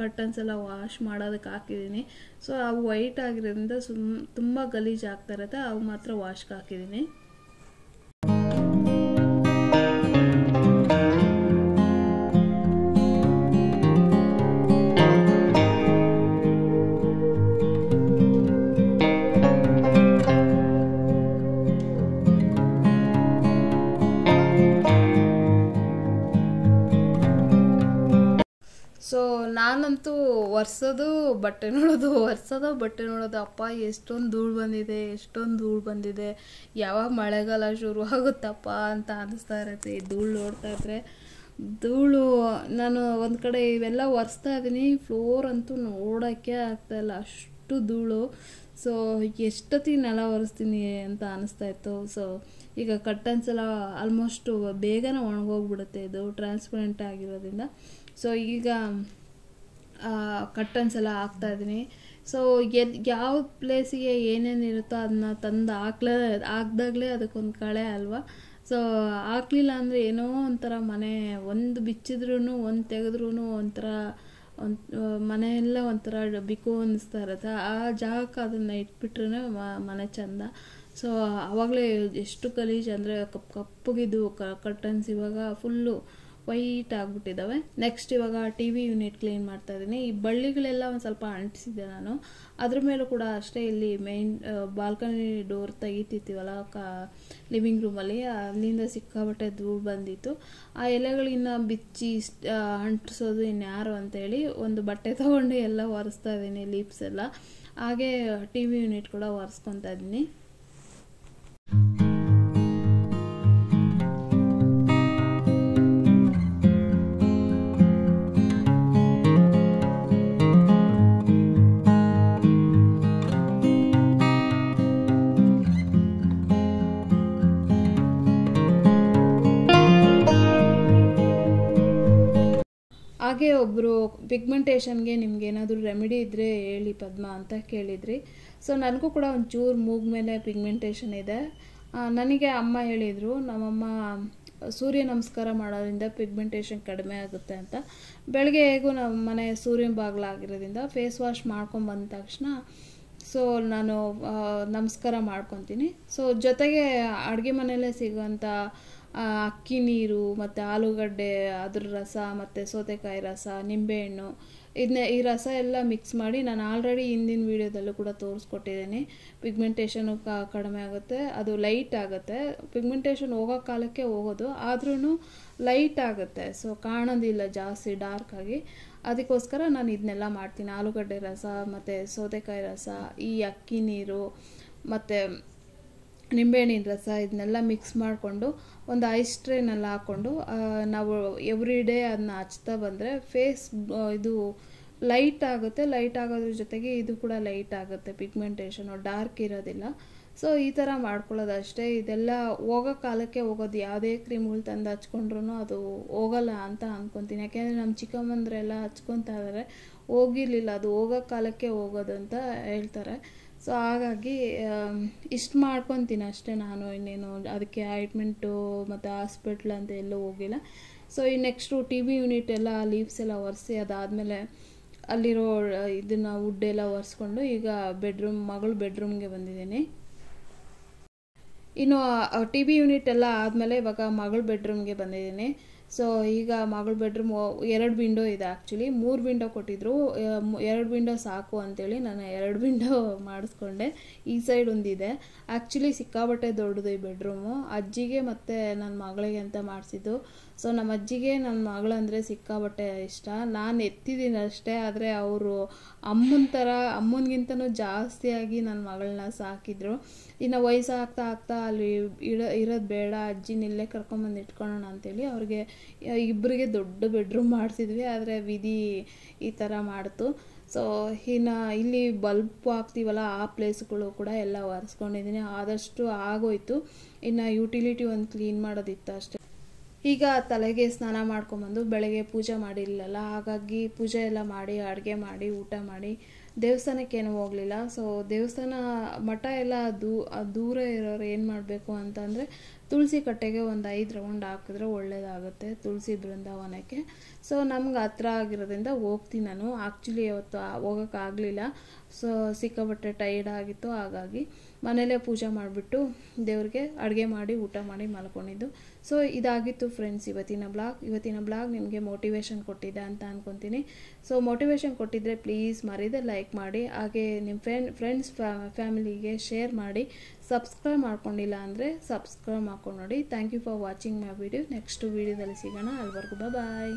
ಕರ್ಟನ್ಸ್ ಎಲ್ಲ ವಾಶ್ ಮಾಡೋದಕ್ಕೆ ಹಾಕಿದ್ದೀನಿ ಸೊ ಅವು ವೈಟ್ ಆಗಿರೋದ್ರಿಂದ ಸುಮ್ ತುಂಬ ಗಲೀಜು ಆಗ್ತಾ ಇರುತ್ತೆ ಅವು ಮಾತ್ರ ವಾಶ್ಗೆ ಹಾಕಿದ್ದೀನಿ ಅಂತೂ ಒರೆಸೋದು ಬಟ್ಟೆ ನೋಡೋದು ಒರೆಸೋದು ಬಟ್ಟೆ ನೋಡೋದು ಅಪ್ಪ ಎಷ್ಟೊಂದು ಧೂಳು ಬಂದಿದೆ ಎಷ್ಟೊಂದು ಧೂಳು ಬಂದಿದೆ ಯಾವಾಗ ಮಳೆಗಾಲ ಶುರು ಆಗುತ್ತಪ್ಪ ಅಂತ ಅನಿಸ್ತಾ ಇರುತ್ತೆ ಈ ಧೂಳು ನೋಡ್ತಾ ಇದ್ರೆ ಧೂಳು ನಾನು ಒಂದು ಕಡೆ ಇವೆಲ್ಲ ಒರೆಸ್ತಾ ಇದ್ದೀನಿ ಫ್ಲೋರ್ ಅಂತೂ ನೋಡೋಕ್ಕೆ ಆಗ್ತಾಯಿಲ್ಲ ಅಷ್ಟು ಧೂಳು ಸೊ ಎಷ್ಟೊತ್ತಿಗೆ ನೆಲ ಒರೆಸ್ತೀನಿ ಅಂತ ಅನ್ನಿಸ್ತಾ ಇತ್ತು ಸೊ ಈಗ ಕಟ್ಟನ್ಸ್ ಎಲ್ಲ ಆಲ್ಮೋಸ್ಟು ಬೇಗನೆ ಒಣಗೋಗ್ಬಿಡುತ್ತೆ ಇದು ಟ್ರಾನ್ಸ್ಪರೆಂಟ್ ಆಗಿರೋದ್ರಿಂದ ಸೊ ಈಗ ಕರ್ಟನ್ಸ್ ಎಲ್ಲ ಹಾಕ್ತಾ ಇದ್ದೀನಿ ಸೊ ಎದ್ ಯಾವ ಪ್ಲೇಸಿಗೆ ಏನೇನು ಇರುತ್ತೋ ಅದನ್ನ ತಂದು ಹಾಕ್ಲೇ ಹಾಕ್ದಾಗಲೇ ಅದಕ್ಕೊಂದು ಕಳೆ ಅಲ್ವಾ ಸೊ ಹಾಕ್ಲಿಲ್ಲ ಅಂದರೆ ಏನೋ ಒಂಥರ ಮನೆ ಒಂದು ಬಿಚ್ಚಿದ್ರೂ ಒಂದು ತೆಗೆದ್ರೂ ಒಂಥರ ಒಂದು ಮನೆಯೆಲ್ಲ ಒಂಥರ ಬಿಕು ಅನ್ನಿಸ್ತಾ ಇರುತ್ತೆ ಆ ಜಾಗಕ್ಕೆ ಅದನ್ನು ಇಟ್ಬಿಟ್ರೂ ಮನೆ ಚೆಂದ ಸೊ ಆವಾಗಲೇ ಎಷ್ಟು ಗಲೀಜು ಅಂದರೆ ಕಪ್ ಕಪ್ಪಗಿದ್ದು ಕರ್ಟನ್ಸ್ ಇವಾಗ ಫುಲ್ಲು ವೈಟ್ ಆಗಿಬಿಟ್ಟಿದ್ದಾವೆ ನೆಕ್ಸ್ಟ್ ಇವಾಗ ಟಿ ವಿ ಯೂನಿಟ್ ಕ್ಲೀನ್ ಮಾಡ್ತಾ ಇದ್ದೀನಿ ಈ ಬಳ್ಳಿಗಳೆಲ್ಲ ಒಂದು ಸ್ವಲ್ಪ ಅಂಟಿಸಿದ್ದೆ ನಾನು ಅದ್ರ ಮೇಲೂ ಕೂಡ ಅಷ್ಟೇ ಇಲ್ಲಿ ಮೇನ್ ಬಾಲ್ಕನಿ ಡೋರ್ ತೆಗೀತಿವಲ್ಲ ಕ ಲಿವಿಂಗ್ ರೂಮಲ್ಲಿ ಅಲ್ಲಿಂದ ಸಿಕ್ಕಾಬಟ್ಟೆ ಧೂಳು ಬಂದಿತ್ತು ಆ ಎಲೆಗಳಿನ್ನ ಬಿಚ್ಚಿ ಅಂಟಿಸೋದು ಇನ್ಯಾರು ಅಂತೇಳಿ ಒಂದು ಬಟ್ಟೆ ತೊಗೊಂಡು ಎಲ್ಲ ಒರೆಸ್ತಾ ಇದ್ದೀನಿ ಲೀಪ್ಸ್ ಎಲ್ಲ ಹಾಗೆ ಟಿ ವಿ ಯೂನಿಟ್ ಕೂಡ ಒರೆಸ್ಕೊತಾ ಇದ್ದೀನಿ ಹಾಗೆ ಒಬ್ಬರು ಪಿಗ್ಮೆಂಟೇಷನ್ಗೆ ನಿಮ್ಗೆ ಏನಾದರೂ ರೆಮಿಡಿ ಇದ್ದರೆ ಹೇಳಿ ಪದ್ಮ ಅಂತ ಕೇಳಿದ್ರಿ ಸೊ ನನಗೂ ಕೂಡ ಒಂಚೂರು ಮೂಗ್ ಮೇಲೆ ಪಿಗ್ಮೆಂಟೇಷನ್ ಇದೆ ನನಗೆ ಅಮ್ಮ ಹೇಳಿದರು ನಮ್ಮಮ್ಮ ಸೂರ್ಯ ನಮಸ್ಕಾರ ಮಾಡೋದ್ರಿಂದ ಪಿಗ್ಮೆಂಟೇಷನ್ ಕಡಿಮೆ ಆಗುತ್ತೆ ಅಂತ ಬೆಳಗ್ಗೆ ಹೇಗೂ ನಮ್ಮ ಮನೆ ಸೂರ್ಯನ ಬಾಗಿಲಾಗಿರೋದ್ರಿಂದ ಫೇಸ್ ವಾಶ್ ಮಾಡ್ಕೊಂಡು ಬಂದ ತಕ್ಷಣ ಸೊ ನಾನು ನಮಸ್ಕಾರ ಮಾಡ್ಕೊತೀನಿ ಸೊ ಜೊತೆಗೆ ಅಡುಗೆ ಮನೆಯಲ್ಲೇ ಸಿಗುವಂಥ ಅಕ್ಕಿ ನೀರು ಮತ್ತು ಆಲೂಗಡ್ಡೆ ಅದ್ರ ರಸ ಮತ್ತು ಸೌತೆಕಾಯಿ ರಸ ನಿಂಬೆಹಣ್ಣು ಇದನ್ನ ಈ ರಸ ಎಲ್ಲ ಮಿಕ್ಸ್ ಮಾಡಿ ನಾನು ಆಲ್ರೆಡಿ ಹಿಂದಿನ ವೀಡಿಯೋದಲ್ಲೂ ಕೂಡ ತೋರಿಸ್ಕೊಟ್ಟಿದ್ದೀನಿ ಪಿಗ್ಮೆಂಟೇಷನು ಕಡಿಮೆ ಆಗುತ್ತೆ ಅದು ಲೈಟ್ ಆಗುತ್ತೆ ಪಿಗ್ಮೆಂಟೇಷನ್ ಹೋಗೋ ಕಾಲಕ್ಕೆ ಹೋಗೋದು ಆದ್ರೂ ಲೈಟ್ ಆಗುತ್ತೆ ಸೊ ಕಾಣೋದಿಲ್ಲ ಜಾಸ್ತಿ ಡಾರ್ಕ್ ಆಗಿ ಅದಕ್ಕೋಸ್ಕರ ನಾನು ಇದನ್ನೆಲ್ಲ ಮಾಡ್ತೀನಿ ಆಲೂಗಡ್ಡೆ ರಸ ಮತ್ತು ಸೌತೆಕಾಯಿ ರಸ ಈ ಅಕ್ಕಿ ನೀರು ಮತ್ತು ನಿಂಬೆಹಣ್ಣಿನ ರಸ ಇದನ್ನೆಲ್ಲ ಮಿಕ್ಸ್ ಮಾಡಿಕೊಂಡು ಒಂದು ಐಸ್ ಟ್ರೇನಲ್ಲಿ ಹಾಕ್ಕೊಂಡು ನಾವು ಎವ್ರಿ ಡೇ ಅದನ್ನ ಹಚ್ತಾ ಬಂದರೆ ಫೇಸ್ ಇದು ಲೈಟ್ ಆಗುತ್ತೆ ಲೈಟ್ ಆಗೋದ್ರ ಜೊತೆಗೆ ಇದು ಕೂಡ ಲೈಟ್ ಆಗುತ್ತೆ ಪಿಗ್ಮೆಂಟೇಷನು ಡಾರ್ಕ್ ಇರೋದಿಲ್ಲ ಸೊ ಈ ಥರ ಮಾಡ್ಕೊಳ್ಳೋದು ಅಷ್ಟೇ ಇದೆಲ್ಲ ಹೋಗೋ ಕಾಲಕ್ಕೆ ಹೋಗೋದು ಯಾವುದೇ ಕ್ರೀಮ್ಗಳು ತಂದು ಹಚ್ಕೊಂಡ್ರು ಅದು ಹೋಗಲ್ಲ ಅಂತ ಅಂದ್ಕೊತೀನಿ ಯಾಕೆಂದರೆ ನಮ್ಮ ಚಿಕ್ಕಮ್ಮಂದ್ರೆಲ್ಲ ಹಚ್ಕೊತಾ ಇದ್ದಾರೆ ಹೋಗಿರಲಿಲ್ಲ ಅದು ಹೋಗೋ ಕಾಲಕ್ಕೆ ಹೋಗೋದು ಅಂತ ಹೇಳ್ತಾರೆ ಸೊ ಹಾಗಾಗಿ ಇಷ್ಟು ಮಾಡ್ಕೊತೀನಿ ಅಷ್ಟೇ ನಾನು ಇನ್ನೇನು ಅದಕ್ಕೆ ಆಯಿಂಟ್ಮೆಂಟು ಮತ್ತು ಹಾಸ್ಪಿಟ್ಲ್ ಅಂತ ಎಲ್ಲೂ ಹೋಗಿಲ್ಲ ಸೊ ಈ ನೆಕ್ಸ್ಟು ಟಿ ವಿ ಯೂನಿಟ್ ಎಲ್ಲ ಲೀವ್ಸ್ ಎಲ್ಲ ಒರೆಸಿ ಅದಾದಮೇಲೆ ಅಲ್ಲಿರೋ ಇದನ್ನು ವುಡ್ ಎಲ್ಲ ಒರೆಸ್ಕೊಂಡು ಈಗ ಬೆಡ್ರೂಮ್ ಮಗಳು ಬೆಡ್ರೂಮ್ಗೆ ಬಂದಿದ್ದೀನಿ ಇನ್ನು ಟಿ ವಿ ಯೂನಿಟ್ ಎಲ್ಲ ಆದಮೇಲೆ ಇವಾಗ ಮಗಳ ಬೆಡ್ರೂಮ್ಗೆ ಬಂದಿದ್ದೀನಿ ಸೊ ಈಗ ಮಗಳ ಬೆಡ್ರೂಮ್ ಎರಡು ವಿಂಡೋ ಇದೆ ಆ್ಯಕ್ಚುಲಿ ಮೂರು ವಿಂಡೋ ಕೊಟ್ಟಿದ್ರು ಎರಡು ವಿಂಡೋ ಸಾಕು ಅಂತೇಳಿ ನಾನು ಎರಡು ವಿಂಡೋ ಮಾಡಿಸ್ಕೊಂಡೆ ಈ ಸೈಡ್ ಒಂದಿದೆ ಆ್ಯಕ್ಚುಲಿ ಸಿಕ್ಕಾಬಟ್ಟೆ ದೊಡ್ಡದು ಈ ಬೆಡ್ರೂಮು ಅಜ್ಜಿಗೆ ಮತ್ತು ನನ್ನ ಮಗಳಿಗೆ ಅಂತ ಮಾಡಿಸಿದ್ದು ಸೊ ನಮ್ಮ ಅಜ್ಜಿಗೆ ನನ್ನ ಮಗಳಂದರೆ ಸಿಕ್ಕಾಬಟ್ಟೆ ಇಷ್ಟ ನಾನು ಎತ್ತಿದ್ದೀನಿ ಅಷ್ಟೇ ಆದರೆ ಅವರು ಅಮ್ಮನ ಥರ ಅಮ್ಮನಿಗಿಂತನೂ ಜಾಸ್ತಿಯಾಗಿ ನನ್ನ ಮಗಳನ್ನ ಸಾಕಿದ್ರು ಇನ್ನು ವಯಸ್ಸಾಗ್ತಾ ಆಗ್ತಾ ಅಲ್ಲಿ ಇಡೋ ಇರೋದು ಬೇಡ ಅಜ್ಜಿ ಇಲ್ಲೇ ಕರ್ಕೊಂಬಂದು ಇಟ್ಕೊಳ್ಳೋಣ ಅಂತೇಳಿ ಅವ್ರಿಗೆ ಇಬ್ಬರಿಗೆ ದೊಡ್ಡ ಬೆಡ್ರೂಮ್ ಮಾಡಿಸಿದ್ವಿ ಆದರೆ ವಿಧಿ ಈ ಥರ ಮಾಡ್ತು ಸೊ ಇನ್ನು ಇಲ್ಲಿ ಬಲ್ಪ್ ಹಾಕ್ತೀವಲ್ಲ ಆ ಪ್ಲೇಸ್ಗಳು ಕೂಡ ಎಲ್ಲ ಒರೆಸ್ಕೊಂಡಿದ್ದೀನಿ ಆದಷ್ಟು ಆಗೋಯ್ತು ಇನ್ನು ಯುಟಿಲಿಟಿ ಒಂದು ಕ್ಲೀನ್ ಮಾಡೋದಿತ್ತು ಅಷ್ಟೇ ಈಗ ತಲೆಗೆ ಸ್ನಾನ ಮಾಡ್ಕೊಂಬಂದು ಬೆಳಗ್ಗೆ ಪೂಜೆ ಮಾಡಿರಲಿಲ್ಲ ಹಾಗಾಗಿ ಪೂಜೆ ಎಲ್ಲ ಮಾಡಿ ಅಡುಗೆ ಮಾಡಿ ಊಟ ಮಾಡಿ ಏನು ಹೋಗಲಿಲ್ಲ ಸೊ ದೇವಸ್ಥಾನ ಮಠ ಎಲ್ಲ ದೂ ದೂರ ಇರೋರು ಏನು ಮಾಡಬೇಕು ಅಂತಂದರೆ ತುಳಸಿ ಕಟ್ಟೆಗೆ ಒಂದು ಐದು ರೌಂಡ್ ಹಾಕಿದ್ರೆ ಒಳ್ಳೆಯದಾಗುತ್ತೆ ತುಳಸಿ ಬೃಂದಾವನಕ್ಕೆ ಸೊ ನಮ್ಗೆ ಹತ್ರ ಆಗಿರೋದ್ರಿಂದ ಹೋಗ್ತೀನಿ ನಾನು ಆ್ಯಕ್ಚುಲಿ ಅವತ್ತು ಹೋಗೋಕ್ಕಾಗಲಿಲ್ಲ ಸೊ ಸಿಕ್ಕಾಪಟ್ಟೆ ಟೈರ್ಡ್ ಆಗಿತ್ತು ಹಾಗಾಗಿ ಮನೇಲೇ ಪೂಜೆ ಮಾಡಿಬಿಟ್ಟು ದೇವ್ರಿಗೆ ಅಡುಗೆ ಮಾಡಿ ಊಟ ಮಾಡಿ ಮಲ್ಕೊಂಡಿದ್ದು ಸೊ ಇದಾಗಿತ್ತು ಫ್ರೆಂಡ್ಸ್ ಇವತ್ತಿನ ಬ್ಲಾಗ್ ಇವತ್ತಿನ ಬ್ಲಾಗ್ ನಿಮಗೆ ಮೋಟಿವೇಶನ್ ಕೊಟ್ಟಿದೆ ಅಂತ ಅಂದ್ಕೊತೀನಿ ಸೊ ಮೋಟಿವೇಶನ್ ಕೊಟ್ಟಿದ್ದರೆ ಪ್ಲೀಸ್ ಮರೀದೆ ಲೈಕ್ ಮಾಡಿ ಹಾಗೆ ನಿಮ್ಮ ಫ್ರೆಂಡ್ ಫ್ರೆಂಡ್ಸ್ ಫ್ಯಾಮಿಲಿಗೆ ಶೇರ್ ಮಾಡಿ ಸಬ್ಸ್ಕ್ರೈಬ್ ಮಾಡ್ಕೊಂಡಿಲ್ಲ ಅಂದರೆ ಸಬ್ಸ್ಕ್ರೈಬ್ ಮಾಡ್ಕೊಂಡು ನೋಡಿ thank you for watching my video next ವೀಡಿಯೋದಲ್ಲಿ ಸಿಗೋಣ ಅಲ್ವರೆಗೂ ಬಾಯ್